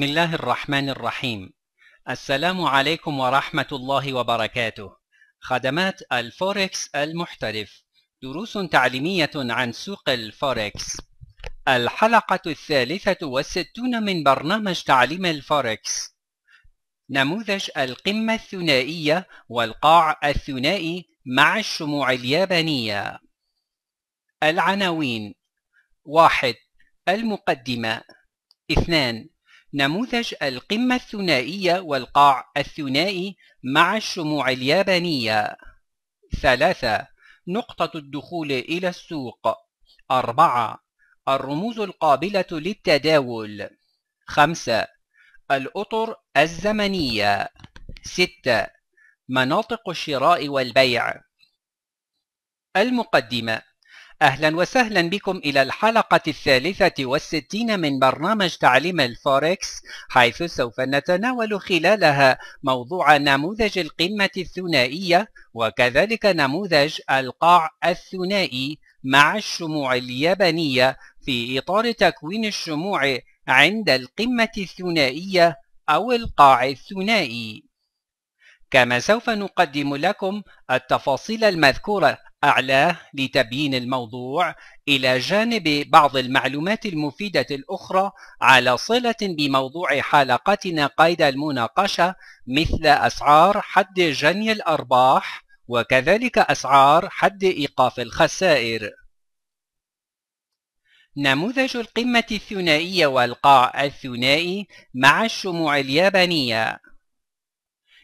بسم الله الرحمن الرحيم السلام عليكم ورحمة الله وبركاته خدمات الفوركس المحترف دروس تعليمية عن سوق الفوركس الحلقة الثالثة والستون من برنامج تعليم الفوركس نموذج القمة الثنائية والقاع الثنائي مع الشموع اليابانية العناوين واحد المقدمة اثنان نموذج القمة الثنائية والقاع الثنائي مع الشموع اليابانية ثلاثة نقطة الدخول إلى السوق أربعة الرموز القابلة للتداول خمسة الأطر الزمنية ستة مناطق الشراء والبيع المقدمة أهلا وسهلا بكم إلى الحلقة الثالثة والستين من برنامج تعليم الفوركس حيث سوف نتناول خلالها موضوع نموذج القمة الثنائية وكذلك نموذج القاع الثنائي مع الشموع اليابانية في إطار تكوين الشموع عند القمة الثنائية أو القاع الثنائي كما سوف نقدم لكم التفاصيل المذكورة أعلاه لتبيين الموضوع إلى جانب بعض المعلومات المفيدة الأخرى على صلة بموضوع حلقتنا قيد المناقشة مثل أسعار حد جني الأرباح وكذلك أسعار حد إيقاف الخسائر نموذج القمة الثنائية والقاع الثنائي مع الشموع اليابانية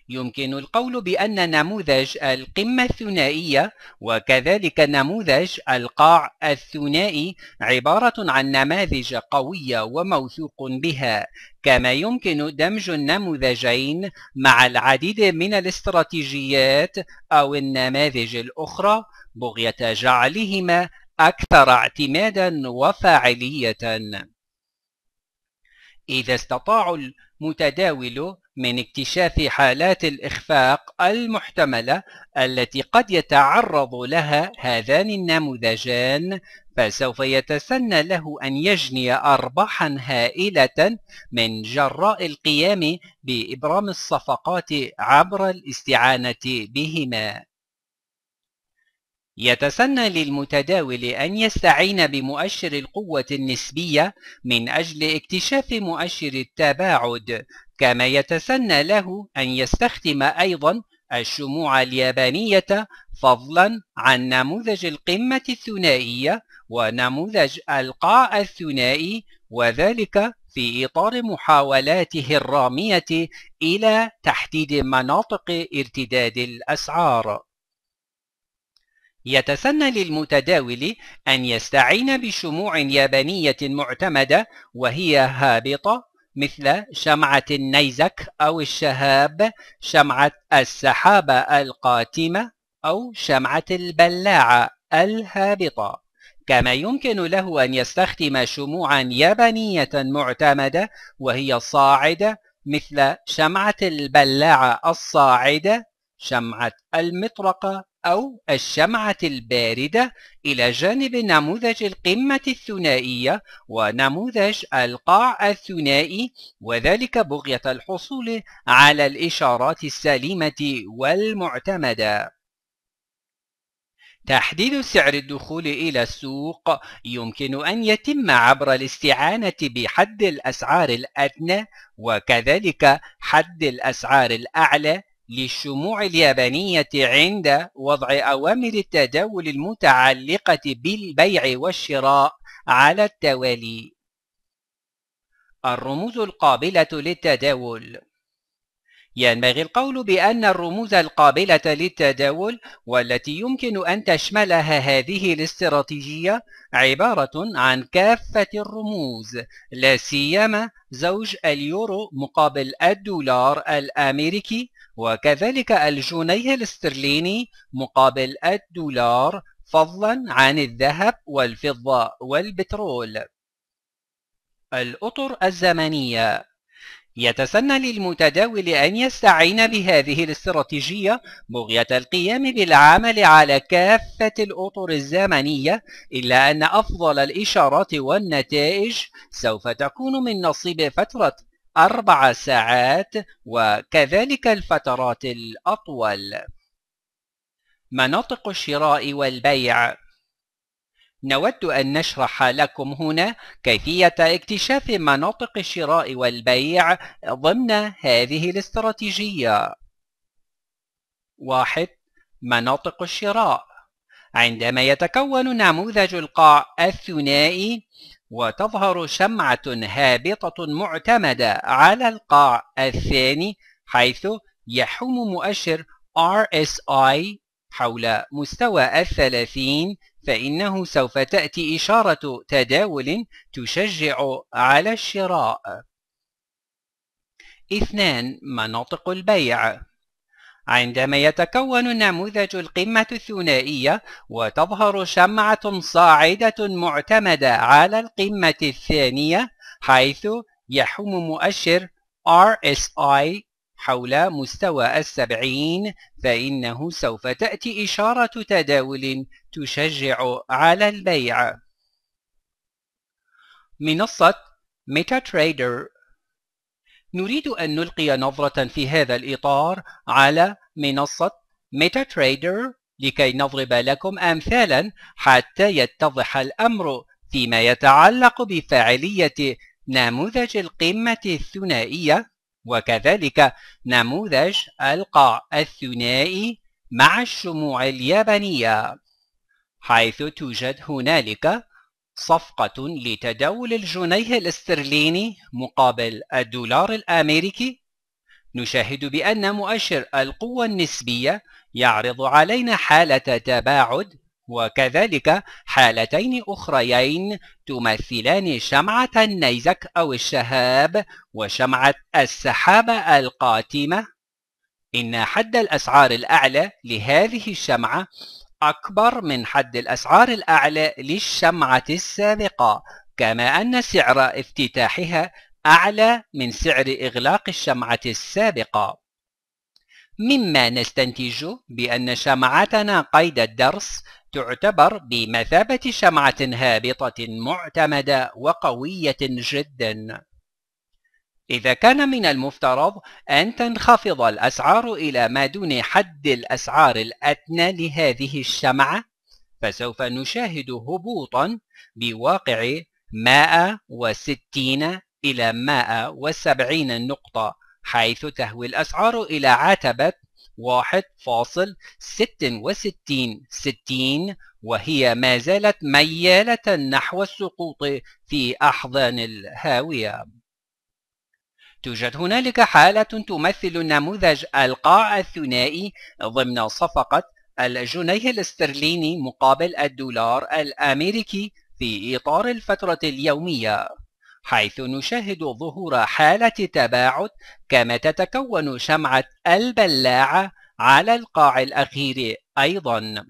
يمكن القول بأن نموذج القمة الثنائية وكذلك نموذج القاع الثنائي عبارة عن نماذج قوية وموثوق بها كما يمكن دمج النموذجين مع العديد من الاستراتيجيات أو النماذج الأخرى بغية جعلهما أكثر اعتمادا وفاعلية إذا استطاع المتداول من اكتشاف حالات الإخفاق المحتملة التي قد يتعرض لها هذان النموذجان فسوف يتسنى له أن يجني أرباحا هائلة من جراء القيام بإبرام الصفقات عبر الاستعانة بهما يتسنى للمتداول أن يستعين بمؤشر القوة النسبية من أجل اكتشاف مؤشر التباعد كما يتسنى له أن يستخدم أيضا الشموع اليابانية فضلا عن نموذج القمة الثنائية ونموذج القاء الثنائي وذلك في إطار محاولاته الرامية إلى تحديد مناطق ارتداد الأسعار يتسنى للمتداول أن يستعين بشموع يابانية معتمدة وهي هابطة مثل شمعة النيزك أو الشهاب شمعة السحابة القاتمة أو شمعة البلاعة الهابطة كما يمكن له أن يستخدم شموعا يابانية معتمدة وهي صاعدة مثل شمعة البلاعة الصاعدة شمعة المطرقة أو الشمعة الباردة إلى جانب نموذج القمة الثنائية ونموذج القاع الثنائي وذلك بغية الحصول على الإشارات السليمة والمعتمدة تحديد سعر الدخول إلى السوق يمكن أن يتم عبر الاستعانة بحد الأسعار الأدنى وكذلك حد الأسعار الأعلى للشموع اليابانية عند وضع أوامر التداول المتعلقة بالبيع والشراء على التوالي الرموز القابلة للتداول ينبغي القول بأن الرموز القابلة للتداول والتي يمكن أن تشملها هذه الاستراتيجية عبارة عن كافة الرموز لا سيما زوج اليورو مقابل الدولار الأمريكي وكذلك الجنيه الاسترليني مقابل الدولار فضلا عن الذهب والفضة والبترول الأطر الزمنية يتسنى للمتداول أن يستعين بهذه الاستراتيجية بغية القيام بالعمل على كافة الأطر الزمنية إلا أن أفضل الإشارات والنتائج سوف تكون من نصيب فترة أربع ساعات وكذلك الفترات الأطول مناطق الشراء والبيع نود أن نشرح لكم هنا كيفية اكتشاف مناطق الشراء والبيع ضمن هذه الاستراتيجية. واحد مناطق الشراء عندما يتكون نموذج القاع الثنائي وتظهر شمعة هابطة معتمدة على القاع الثاني حيث يحوم مؤشر RSI حول مستوى الثلاثين فإنه سوف تأتي إشارة تداول تشجع على الشراء اثنان مناطق البيع عندما يتكون نموذج القمة الثنائية وتظهر شمعة صاعدة معتمدة على القمة الثانية حيث يحوم مؤشر RSI حول مستوى السبعين فإنه سوف تأتي إشارة تداول تشجع على البيع منصة ميتا تريدر نريد أن نلقي نظرة في هذا الإطار على منصة ميتا تريدر لكي نضرب لكم أمثالا حتى يتضح الأمر فيما يتعلق بفاعلية نموذج القمة الثنائية وكذلك نموذج القاع الثنائي مع الشموع اليابانية حيث توجد هنالك صفقة لتداول الجنيه الاسترليني مقابل الدولار الأمريكي نشاهد بأن مؤشر القوة النسبية يعرض علينا حالة تباعد وكذلك حالتين أخريين تمثلان شمعة النيزك أو الشهاب وشمعة السحابة القاتمة إن حد الأسعار الأعلى لهذه الشمعة أكبر من حد الأسعار الأعلى للشمعة السابقة كما أن سعر افتتاحها أعلى من سعر إغلاق الشمعة السابقة مما نستنتج بأن شمعتنا قيد الدرس تعتبر بمثابة شمعة هابطة معتمدة وقوية جدا إذا كان من المفترض أن تنخفض الأسعار إلى ما دون حد الأسعار الأدنى لهذه الشمعة فسوف نشاهد هبوطا بواقع 160 إلى 170 نقطة حيث تهوي الأسعار إلى عتبة واحد فاصل ست وستين ستين وهي ما زالت ميالة نحو السقوط في أحضان الهاوية توجد هنالك حالة تمثل النموذج القاع الثنائي ضمن صفقة الجنيه الاسترليني مقابل الدولار الأمريكي في إطار الفترة اليومية حيث نشاهد ظهور حالة تباعد كما تتكون شمعة البلاعة على القاع الأخير أيضا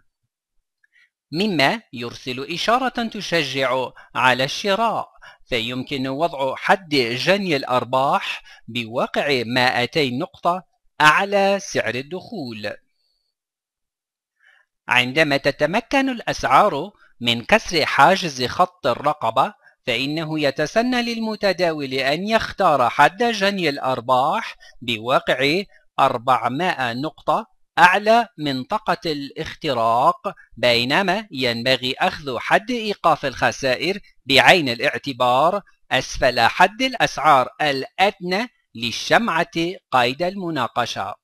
مما يرسل إشارة تشجع على الشراء فيمكن وضع حد جني الأرباح بواقع 200 نقطة أعلى سعر الدخول عندما تتمكن الأسعار من كسر حاجز خط الرقبة فإنه يتسنى للمتداول أن يختار حد جني الأرباح بواقع 400 نقطة أعلى منطقة الاختراق بينما ينبغي أخذ حد إيقاف الخسائر بعين الاعتبار أسفل حد الأسعار الأدنى للشمعة قيد المناقشة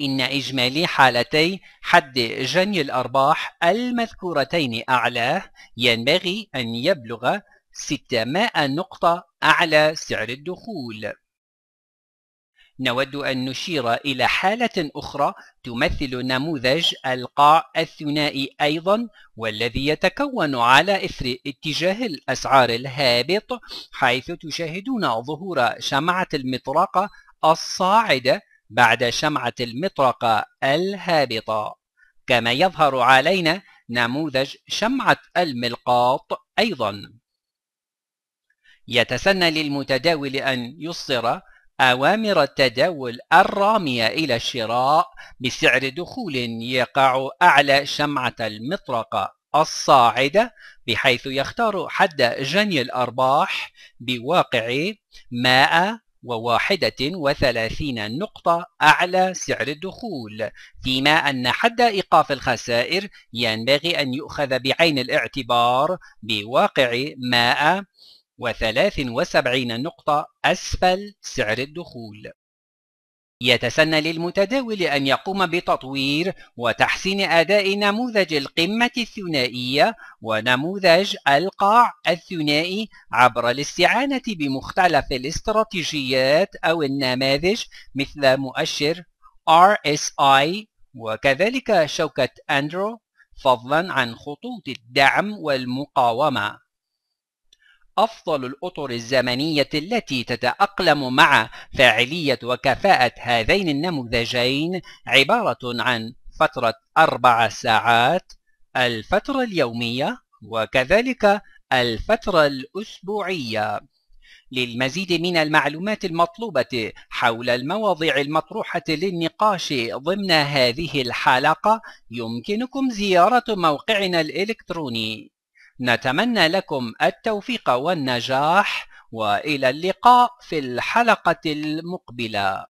إن إجمالي حالتي حد جني الأرباح المذكورتين أعلاه ينبغي أن يبلغ 600 نقطة أعلى سعر الدخول نود أن نشير إلى حالة أخرى تمثل نموذج القاع الثنائي أيضا والذي يتكون على إثر اتجاه الأسعار الهابط حيث تشاهدون ظهور شمعة المطرقة الصاعدة بعد شمعة المطرقة الهابطة كما يظهر علينا نموذج شمعة الملقاط أيضا يتسنى للمتداول أن يصدر أوامر التداول الرامية إلى الشراء بسعر دخول يقع أعلى شمعة المطرقة الصاعدة بحيث يختار حد جني الأرباح بواقع 100 وواحدة وثلاثين نقطة أعلى سعر الدخول فيما أن حد إيقاف الخسائر ينبغي أن يؤخذ بعين الاعتبار بواقع 173 نقطة أسفل سعر الدخول يتسنى للمتداول أن يقوم بتطوير وتحسين أداء نموذج القمة الثنائية ونموذج القاع الثنائي عبر الاستعانة بمختلف الاستراتيجيات أو النماذج مثل مؤشر RSI وكذلك شوكة أندرو فضلا عن خطوط الدعم والمقاومة أفضل الأطر الزمنية التي تتأقلم مع فاعلية وكفاءة هذين النموذجين عبارة عن فترة أربع ساعات الفترة اليومية وكذلك الفترة الأسبوعية للمزيد من المعلومات المطلوبة حول المواضيع المطروحة للنقاش ضمن هذه الحلقة يمكنكم زيارة موقعنا الإلكتروني نتمنى لكم التوفيق والنجاح والى اللقاء في الحلقه المقبله